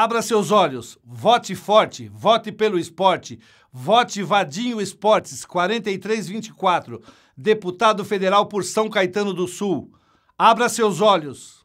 Abra seus olhos, vote forte, vote pelo esporte. Vote Vadinho Esportes 4324, deputado federal por São Caetano do Sul. Abra seus olhos.